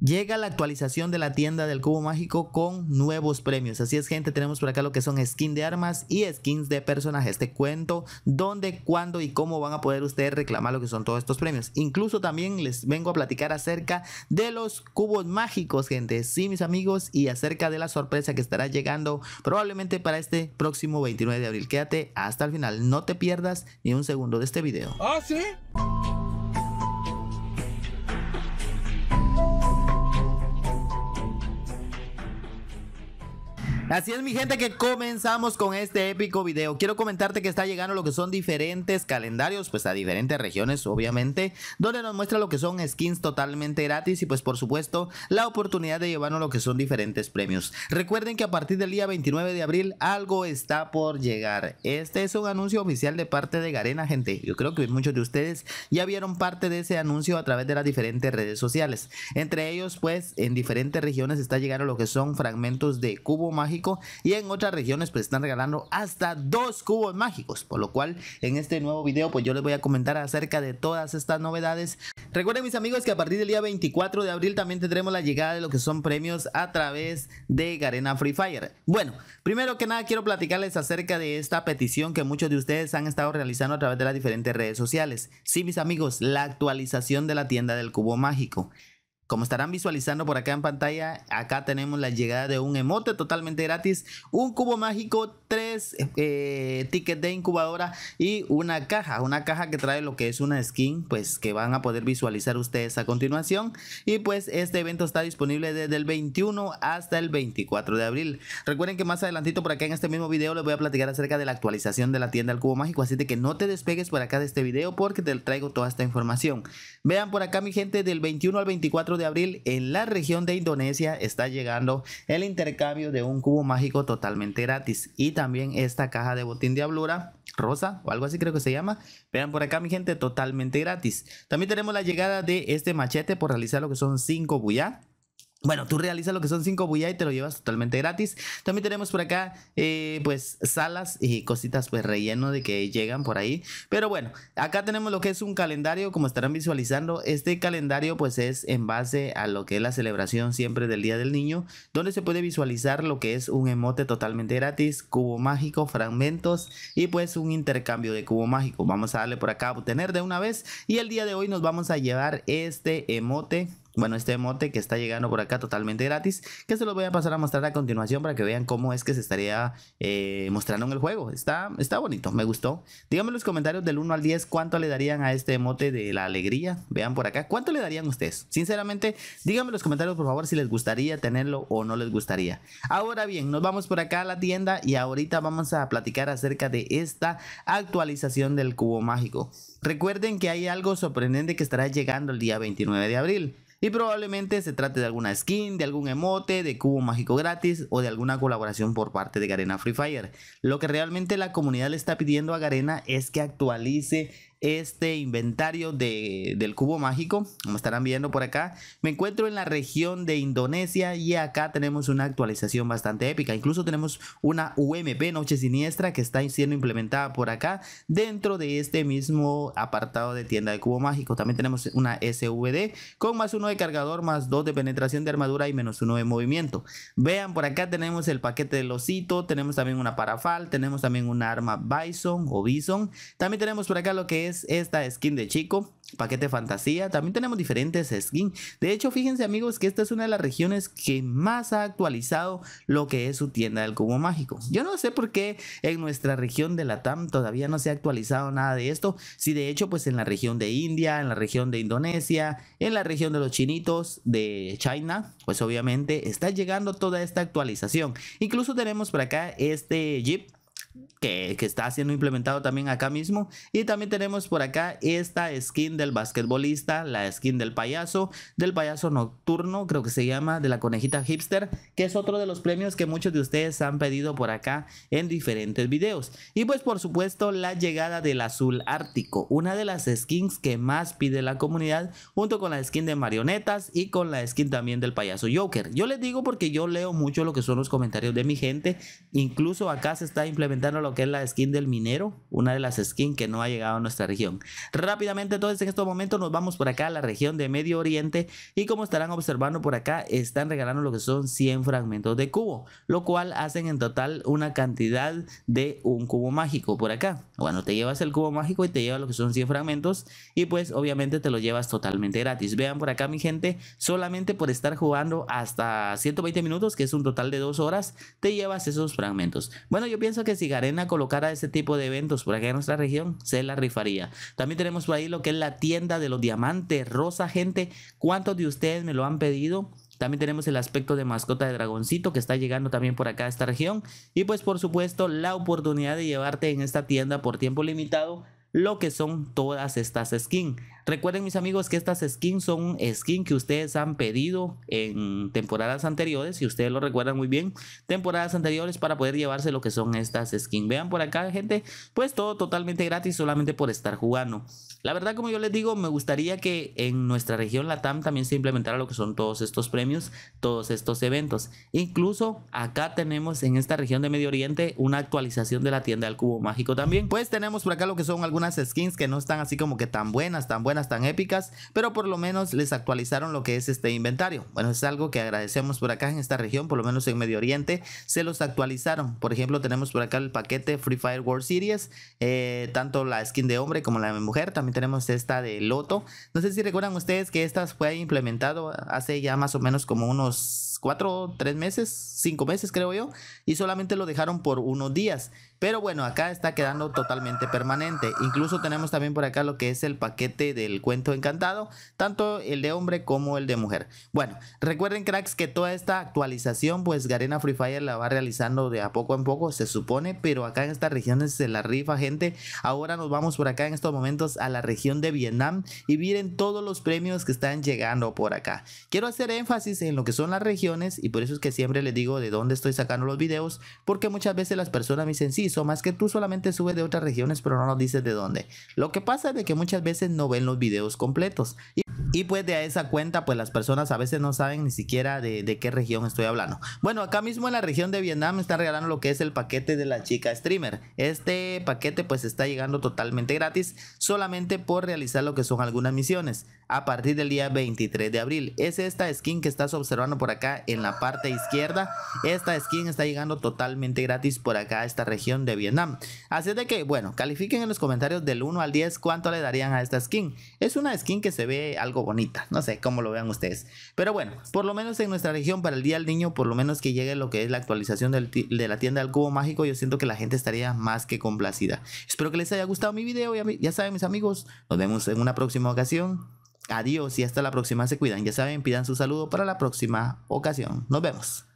Llega la actualización de la tienda del cubo mágico con nuevos premios. Así es, gente, tenemos por acá lo que son skins de armas y skins de personajes. Te cuento dónde, cuándo y cómo van a poder ustedes reclamar lo que son todos estos premios. Incluso también les vengo a platicar acerca de los cubos mágicos, gente. Sí, mis amigos, y acerca de la sorpresa que estará llegando probablemente para este próximo 29 de abril. Quédate hasta el final, no te pierdas ni un segundo de este video. ¿Ah, sí? Así es mi gente que comenzamos con este épico video. Quiero comentarte que está llegando lo que son diferentes calendarios, pues a diferentes regiones obviamente, donde nos muestra lo que son skins totalmente gratis y pues por supuesto la oportunidad de llevarnos lo que son diferentes premios. Recuerden que a partir del día 29 de abril algo está por llegar. Este es un anuncio oficial de parte de Garena gente. Yo creo que muchos de ustedes ya vieron parte de ese anuncio a través de las diferentes redes sociales. Entre ellos pues en diferentes regiones está llegando lo que son fragmentos de cubo mágico y en otras regiones pues están regalando hasta dos cubos mágicos, por lo cual en este nuevo video pues yo les voy a comentar acerca de todas estas novedades. Recuerden mis amigos que a partir del día 24 de abril también tendremos la llegada de lo que son premios a través de Garena Free Fire. Bueno, primero que nada quiero platicarles acerca de esta petición que muchos de ustedes han estado realizando a través de las diferentes redes sociales. Sí mis amigos, la actualización de la tienda del cubo mágico. Como estarán visualizando por acá en pantalla, acá tenemos la llegada de un emote totalmente gratis, un cubo mágico, tres eh, tickets de incubadora y una caja. Una caja que trae lo que es una skin, pues que van a poder visualizar ustedes a continuación. Y pues este evento está disponible desde el 21 hasta el 24 de abril. Recuerden que más adelantito por acá en este mismo video les voy a platicar acerca de la actualización de la tienda del cubo mágico, así de que no te despegues por acá de este video porque te traigo toda esta información. Vean por acá mi gente, del 21 al 24 de de abril en la región de Indonesia está llegando el intercambio de un cubo mágico totalmente gratis y también esta caja de botín de diablura rosa o algo así creo que se llama. Vean por acá mi gente, totalmente gratis. También tenemos la llegada de este machete por realizar lo que son cinco buyá. Bueno, tú realizas lo que son 5 bulla y te lo llevas totalmente gratis. También tenemos por acá, eh, pues, salas y cositas, pues, relleno de que llegan por ahí. Pero bueno, acá tenemos lo que es un calendario, como estarán visualizando. Este calendario, pues, es en base a lo que es la celebración siempre del Día del Niño, donde se puede visualizar lo que es un emote totalmente gratis, cubo mágico, fragmentos y, pues, un intercambio de cubo mágico. Vamos a darle por acá a obtener de una vez. Y el día de hoy nos vamos a llevar este emote bueno, este emote que está llegando por acá totalmente gratis, que se los voy a pasar a mostrar a continuación para que vean cómo es que se estaría eh, mostrando en el juego. Está, está bonito, me gustó. Díganme en los comentarios del 1 al 10 cuánto le darían a este emote de la alegría. Vean por acá, ¿cuánto le darían ustedes? Sinceramente, díganme en los comentarios por favor si les gustaría tenerlo o no les gustaría. Ahora bien, nos vamos por acá a la tienda y ahorita vamos a platicar acerca de esta actualización del cubo mágico. Recuerden que hay algo sorprendente que estará llegando el día 29 de abril. Y probablemente se trate de alguna skin, de algún emote, de cubo mágico gratis o de alguna colaboración por parte de Garena Free Fire. Lo que realmente la comunidad le está pidiendo a Garena es que actualice este inventario del cubo mágico, como estarán viendo por acá. Me encuentro en la región de Indonesia y acá tenemos una actualización bastante épica. Incluso tenemos una UMP Noche Siniestra que está siendo implementada por acá dentro de este mismo apartado de tienda de cubo mágico. También tenemos una SVD con más uno de cargador, más dos de penetración de armadura y menos uno de movimiento. Vean, por acá tenemos el paquete del osito, tenemos también una parafal, tenemos también una arma Bison o Bison. También tenemos por acá lo que es esta skin de chico paquete fantasía, también tenemos diferentes skins. De hecho, fíjense amigos que esta es una de las regiones que más ha actualizado lo que es su tienda del cubo mágico. Yo no sé por qué en nuestra región de Latam todavía no se ha actualizado nada de esto, si de hecho pues en la región de India, en la región de Indonesia, en la región de los chinitos, de China, pues obviamente está llegando toda esta actualización. Incluso tenemos por acá este jeep que, está siendo implementado también acá mismo. Y también tenemos por acá esta skin del basquetbolista, la skin del payaso, del payaso nocturno, creo que se llama, de la conejita hipster, que es otro de los premios que muchos de ustedes han pedido por acá en diferentes videos. Y pues por supuesto la llegada del azul ártico, una de las skins que más pide la comunidad, junto con la skin de marionetas y con la skin también del payaso Joker. Yo les digo porque yo leo mucho lo que son los comentarios de mi gente, incluso acá se está implementando Dando lo que es la skin del minero, una de las skins que no ha llegado a nuestra región. Rápidamente, entonces en estos momentos nos vamos por acá a la región de Medio Oriente y como estarán observando por acá, están regalando lo que son 100 fragmentos de cubo, lo cual hacen en total una cantidad de un cubo mágico por acá. Bueno, te llevas el cubo mágico y te llevas lo que son 100 fragmentos y pues obviamente te lo llevas totalmente gratis. Vean por acá mi gente, solamente por estar jugando hasta 120 minutos, que es un total de 2 horas, te llevas esos fragmentos. Bueno, yo pienso que si Colocar a ese tipo de eventos por acá en nuestra región, se la rifaría. También tenemos por ahí lo que es la tienda de los diamantes rosa, gente. ¿Cuántos de ustedes me lo han pedido? También tenemos el aspecto de mascota de dragoncito que está llegando también por acá a esta región. Y pues por supuesto la oportunidad de llevarte en esta tienda por tiempo limitado lo que son todas estas skins. Recuerden mis amigos que estas skins son skins que ustedes han pedido en temporadas anteriores, si ustedes lo recuerdan muy bien, temporadas anteriores para poder llevarse lo que son estas skins. Vean por acá gente, pues todo totalmente gratis solamente por estar jugando. La verdad como yo les digo, me gustaría que en nuestra región Latam también se implementara lo que son todos estos premios, todos estos eventos. Incluso acá tenemos en esta región de Medio Oriente una actualización de la tienda del cubo mágico también. Pues tenemos por acá lo que son algunas skins que no están así como que tan buenas, tan buenas tan épicas, pero por lo menos les actualizaron lo que es este inventario. Bueno, es algo que agradecemos por acá en esta región, por lo menos en Medio Oriente, se los actualizaron. Por ejemplo, tenemos por acá el paquete Free Fire World Series, eh, tanto la skin de hombre como la de mujer. También tenemos esta de Loto. No sé si recuerdan ustedes que esta fue implementado hace ya más o menos como unos cuatro, tres meses, cinco meses creo yo, y solamente lo dejaron por unos días. Pero bueno, acá está quedando totalmente permanente. Incluso tenemos también por acá lo que es el paquete del cuento encantado, tanto el de hombre como el de mujer. Bueno, recuerden cracks que toda esta actualización, pues Garena Free Fire la va realizando de a poco en poco, se supone, pero acá en estas regiones se la rifa gente. Ahora nos vamos por acá en estos momentos a la región de Vietnam y miren todos los premios que están llegando por acá. Quiero hacer énfasis en lo que son las regiones y por eso es que siempre les digo de dónde estoy sacando los videos, porque muchas veces las personas me dicen, sí, son más que tú solamente subes de otras regiones, pero no nos dices de dónde. Lo que pasa es que muchas veces no ven los videos completos. Y pues de a esa cuenta, pues las personas a veces no saben ni siquiera de, de, qué región estoy hablando. Bueno, acá mismo en la región de Vietnam me están regalando lo que es el paquete de la chica streamer. Este paquete pues está llegando totalmente gratis solamente por realizar lo que son algunas misiones a partir del día 23 de abril. Es esta skin que estás observando por acá en la parte izquierda. Esta skin está llegando totalmente gratis por acá a esta región de Vietnam. Así de que, bueno, califiquen en los comentarios del 1 al 10 cuánto le darían a esta skin. Es una skin que se ve algo bonita, no sé cómo lo vean ustedes. Pero bueno, por lo menos en nuestra región para el Día del Niño, por lo menos que llegue lo que es la actualización de la tienda del Cubo Mágico, yo siento que la gente estaría más que complacida. Espero que les haya gustado mi video y ya saben mis amigos, nos vemos en una próxima ocasión. Adiós y hasta la próxima. Se cuidan. Ya saben, pidan su saludo para la próxima ocasión. Nos vemos.